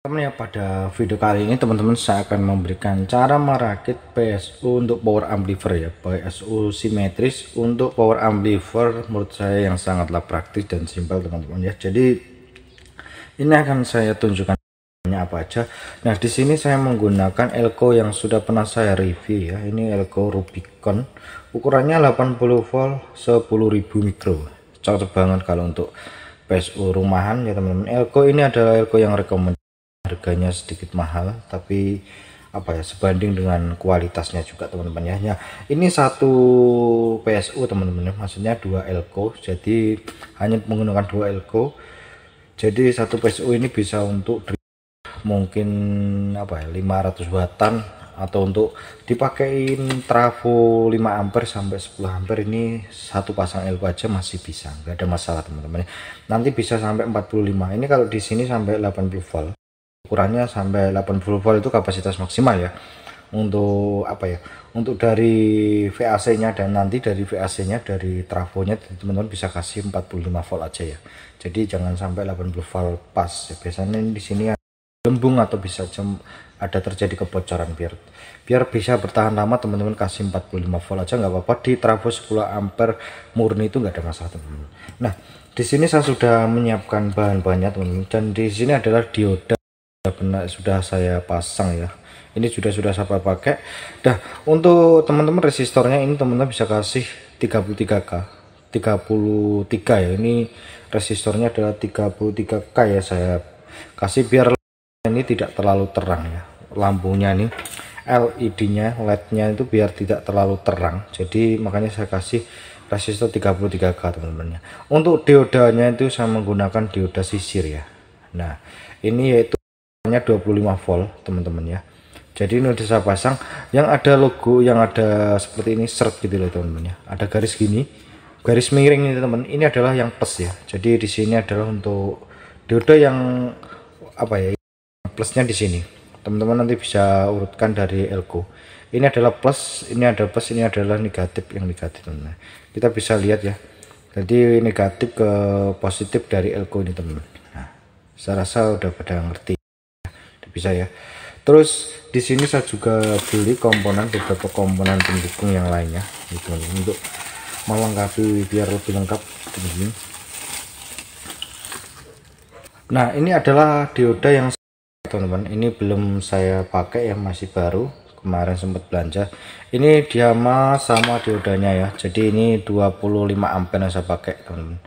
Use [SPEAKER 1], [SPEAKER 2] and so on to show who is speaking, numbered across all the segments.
[SPEAKER 1] Teman ya pada video kali ini teman-teman saya akan memberikan cara merakit PSU untuk power amplifier ya PSU simetris untuk power amplifier menurut saya yang sangatlah praktis dan simpel teman-teman ya jadi ini akan saya tunjukkan apa aja nah di sini saya menggunakan elko yang sudah pernah saya review ya ini elko Rubicon ukurannya 80 volt ribu mikro cocok banget kalau untuk PSU rumahan ya teman-teman elko ini adalah elko yang rekomendasi harganya sedikit mahal tapi apa ya sebanding dengan kualitasnya juga teman-teman ya. ya ini satu PSU teman-teman ya, maksudnya dua elko jadi hanya menggunakan dua elko jadi satu PSU ini bisa untuk mungkin apa ya 500 wattan atau untuk dipakein trafo 5 ampere sampai 10 ampere ini satu pasang elko aja masih bisa nggak ada masalah teman-teman ya. nanti bisa sampai 45 ini kalau di sini sampai 80 volt ukurannya sampai 80 volt itu kapasitas maksimal ya untuk apa ya untuk dari VAC nya dan nanti dari VAC nya dari trafo nya teman-teman bisa kasih 45 volt aja ya jadi jangan sampai 80 volt pas ya, biasanya di sini lembung atau bisa ada terjadi kebocoran biar biar bisa bertahan lama teman-teman kasih 45 volt aja nggak apa-apa di trafo 10 ampere murni itu nggak ada masalah teman-teman nah di sini saya sudah menyiapkan bahan-bahannya teman-teman dan di sini adalah dioda sudah benar sudah saya pasang ya ini sudah sudah saya pakai dah untuk teman-teman resistornya ini teman-teman bisa kasih 33k 33 ya ini resistornya adalah 33k ya saya kasih biar ini tidak terlalu terang ya lampunya nih LED-nya LED-nya itu biar tidak terlalu terang jadi makanya saya kasih resistor 33k teman-temannya untuk diodanya itu saya menggunakan dioda sisir ya nah ini yaitu hanya 25 volt teman-teman ya jadi ini udah saya pasang yang ada logo yang ada seperti ini seret gitu loh teman-teman ya ada garis gini garis miring ini teman ini adalah yang plus ya jadi di sini adalah untuk dioda yang apa ya plusnya di sini teman-teman nanti bisa urutkan dari elko ini adalah plus ini ada plus ini adalah negatif yang negatif teman, -teman. kita bisa lihat ya jadi negatif ke positif dari elko ini teman, -teman. nah saya rasa udah pada ngerti bisa ya terus di sini saya juga beli komponen beberapa komponen pendukung yang lainnya gitu untuk melengkapi biar lebih lengkap ini nah ini adalah dioda yang teman-teman ini belum saya pakai yang masih baru kemarin sempat belanja ini diama sama diodanya ya jadi ini 25 ampere yang saya pakai teman-teman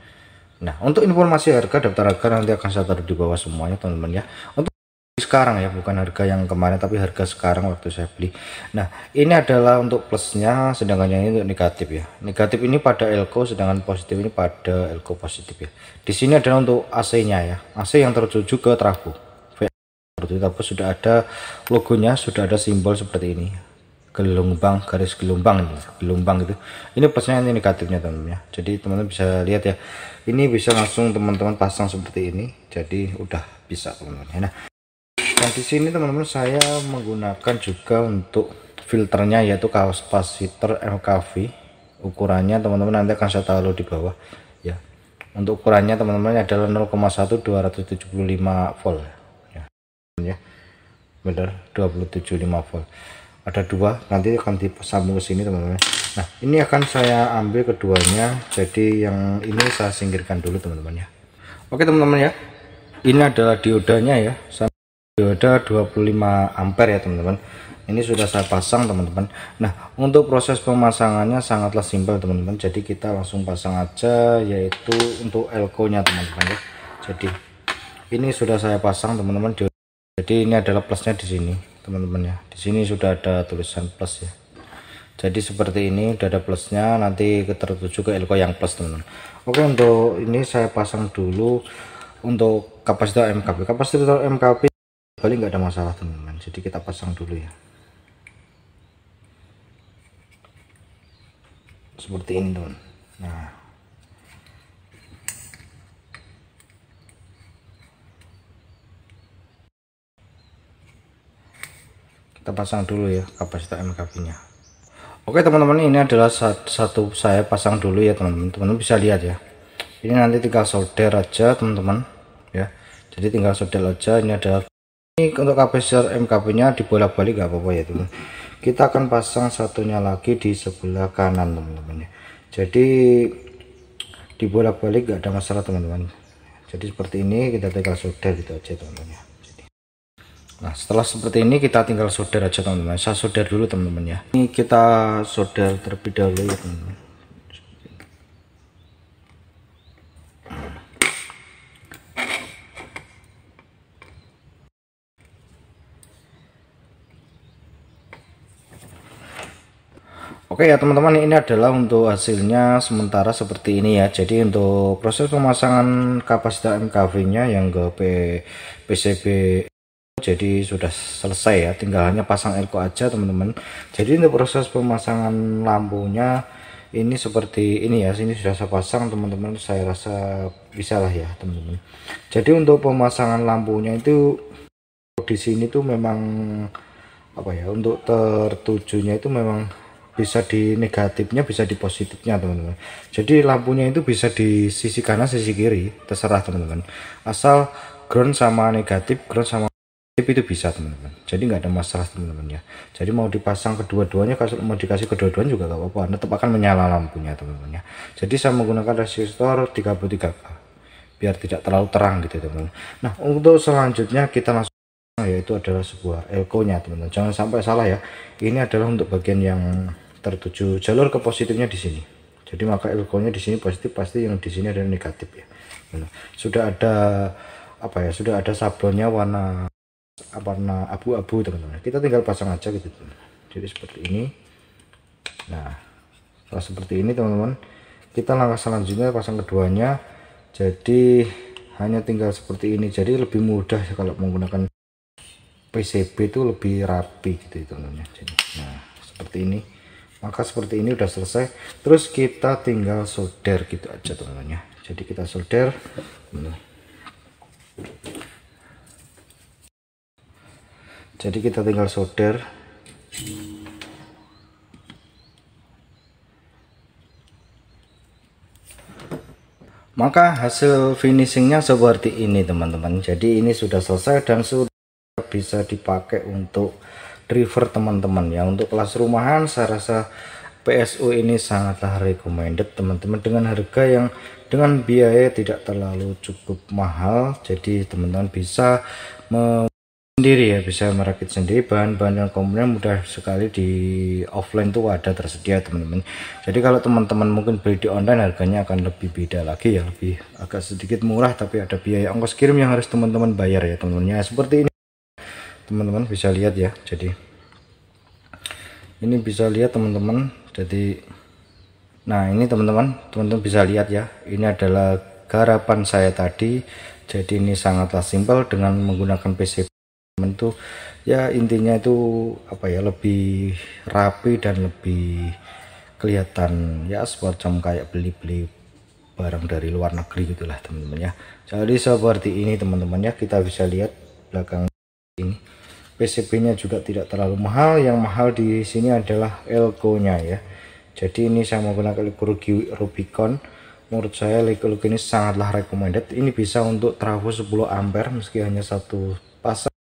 [SPEAKER 1] nah untuk informasi harga daftar harga nanti akan saya taruh di bawah semuanya teman-teman ya untuk sekarang ya bukan harga yang kemarin tapi harga sekarang waktu saya beli nah ini adalah untuk plusnya sedangkan yang ini untuk negatif ya negatif ini pada elko sedangkan positif ini pada elko positif ya di sini adalah untuk AC nya ya AC yang tertuju ke trafo tapi sudah ada logonya sudah ada simbol seperti ini gelombang garis gelombang ini gelombang itu ini plusnya ini negatifnya teman-teman ya jadi teman-teman bisa lihat ya ini bisa langsung teman-teman pasang seperti ini jadi udah bisa teman-teman ya. Nah, Nah, di sini teman-teman saya menggunakan juga untuk filternya yaitu kaos pasiter MKV. Ukurannya teman-teman nanti akan saya taruh di bawah ya. Untuk ukurannya teman-teman adalah 0,1 275 volt ya. Ya. Benar, 275 volt. Ada dua, nanti akan disambung ke sini teman-teman. Nah, ini akan saya ambil keduanya. Jadi yang ini saya singkirkan dulu teman-teman ya. Oke teman-teman ya. Ini adalah diodanya ya dioda 25 ampere ya teman-teman ini sudah saya pasang teman-teman nah untuk proses pemasangannya sangatlah simpel teman-teman jadi kita langsung pasang aja yaitu untuk elko nya teman-teman ya jadi ini sudah saya pasang teman-teman jadi ini adalah plusnya di sini teman-teman ya di sini sudah ada tulisan plus ya jadi seperti ini sudah ada plusnya nanti tertuju ke elko yang plus teman-teman oke untuk ini saya pasang dulu untuk kapasitor MKP. kapasitor MKP bali nggak ada masalah teman-teman jadi kita pasang dulu ya seperti ini teman nah kita pasang dulu ya kapasitor MKB nya oke teman-teman ini adalah satu saya pasang dulu ya teman-teman teman-teman bisa lihat ya ini nanti tinggal solder aja teman-teman ya jadi tinggal solder aja ini adalah ini untuk kapasitor MKB nya dibolak-balik nggak apa-apa ya teman kita akan pasang satunya lagi di sebelah kanan teman-teman ya. jadi dibolak-balik nggak ada masalah teman-teman jadi seperti ini kita tinggal solder gitu aja teman-teman ya. Nah setelah seperti ini kita tinggal solder aja teman-teman saya solder dulu teman-teman ya ini kita solder terlebih dahulu ya teman-teman Oke ya teman-teman ini adalah untuk hasilnya sementara seperti ini ya jadi untuk proses pemasangan kapasitor MKV nya yang ke PCB jadi sudah selesai ya tinggal hanya pasang elko aja teman-teman jadi untuk proses pemasangan lampunya ini seperti ini ya Ini sudah saya pasang teman-teman saya rasa bisa lah ya teman-teman jadi untuk pemasangan lampunya itu di sini tuh memang apa ya untuk tertujunya itu memang bisa di negatifnya bisa di positifnya teman-teman jadi lampunya itu bisa di sisi kanan sisi kiri terserah teman-teman asal ground sama negatif ground sama negatif itu bisa teman-teman jadi nggak ada masalah teman-teman ya jadi mau dipasang kedua-duanya kalau mau dikasih kedua-duanya juga nggak apa-apa tetap akan menyala lampunya teman-teman ya jadi saya menggunakan resistor 33K biar tidak terlalu terang gitu teman-teman nah untuk selanjutnya kita langsung yaitu adalah sebuah elko nya teman-teman jangan sampai salah ya ini adalah untuk bagian yang tertuju jalur ke positifnya di sini jadi maka nya di sini positif pasti yang di sini ada yang negatif ya gitu. sudah ada apa ya sudah ada sablonnya warna apa warna abu-abu teman-teman kita tinggal pasang aja gitu teman jadi seperti ini nah setelah seperti ini teman-teman kita langkah selanjutnya pasang keduanya jadi hanya tinggal seperti ini jadi lebih mudah kalau menggunakan PCB itu lebih rapi gitu teman-teman ya. nah seperti ini maka seperti ini udah selesai terus kita tinggal solder gitu aja teman-teman ya. jadi kita solder jadi kita tinggal solder maka hasil finishingnya seperti ini teman-teman jadi ini sudah selesai dan sudah bisa dipakai untuk driver teman-teman ya untuk kelas rumahan saya rasa PSU ini sangatlah recommended teman-teman dengan harga yang dengan biaya tidak terlalu cukup mahal jadi teman-teman bisa sendiri ya bisa merakit sendiri bahan-bahan yang komponen mudah sekali di offline tuh ada tersedia teman-teman jadi kalau teman-teman mungkin beli di online harganya akan lebih beda lagi ya lebih agak sedikit murah tapi ada biaya ongkos kirim yang harus teman-teman bayar ya teman-temannya seperti ini teman-teman bisa lihat ya jadi ini bisa lihat teman-teman jadi nah ini teman-teman teman-teman bisa lihat ya ini adalah garapan saya tadi jadi ini sangatlah simpel dengan menggunakan PCB itu ya intinya itu apa ya lebih rapi dan lebih kelihatan ya semacam kayak beli-beli barang dari luar negeri gitulah teman-teman ya jadi seperti ini teman-teman ya kita bisa lihat belakang ini PCB-nya juga tidak terlalu mahal. Yang mahal di sini adalah elko-nya ya. Jadi ini saya menggunakan Lego Rubicon. Menurut saya Lego ini sangatlah recommended. Ini bisa untuk trafo 10 ampere meski hanya satu pasang.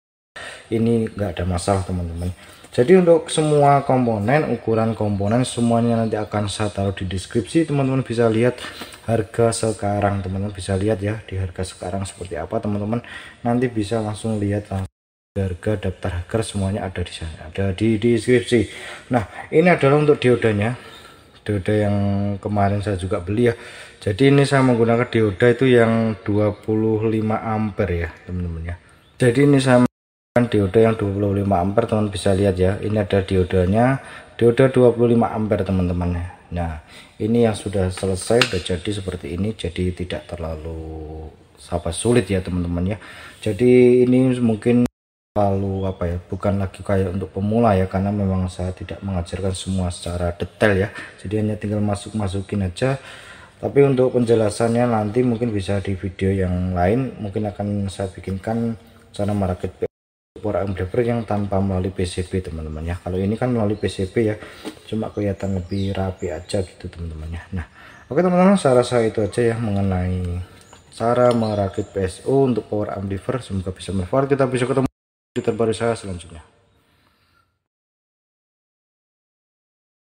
[SPEAKER 1] Ini nggak ada masalah teman-teman. Jadi untuk semua komponen, ukuran komponen semuanya nanti akan saya taruh di deskripsi. Teman-teman bisa lihat harga sekarang, teman-teman bisa lihat ya di harga sekarang seperti apa, teman-teman. Nanti bisa langsung lihat langsung harga daftar hacker semuanya ada di sana ada di, deskripsi nah ini adalah untuk diodanya dioda yang kemarin saya juga beli ya jadi ini saya menggunakan dioda itu yang 25 ampere ya teman-teman ya jadi ini saya menggunakan dioda yang 25 ampere teman bisa lihat ya ini ada diodanya dioda 25 ampere teman-teman ya nah ini yang sudah selesai sudah jadi seperti ini jadi tidak terlalu sahabat sulit ya teman-teman ya jadi ini mungkin lalu apa ya bukan lagi kayak untuk pemula ya karena memang saya tidak mengajarkan semua secara detail ya jadi hanya tinggal masuk masukin aja tapi untuk penjelasannya nanti mungkin bisa di video yang lain mungkin akan saya bikinkan cara merakit power amplifier yang tanpa melalui PCB teman-teman ya kalau ini kan melalui PCB ya cuma kelihatan lebih rapi aja gitu teman-teman ya nah oke teman-teman saya rasa itu aja ya mengenai cara merakit PSU untuk power amplifier semoga bisa bermanfaat kita bisa ketemu berita terbaru saya selanjutnya.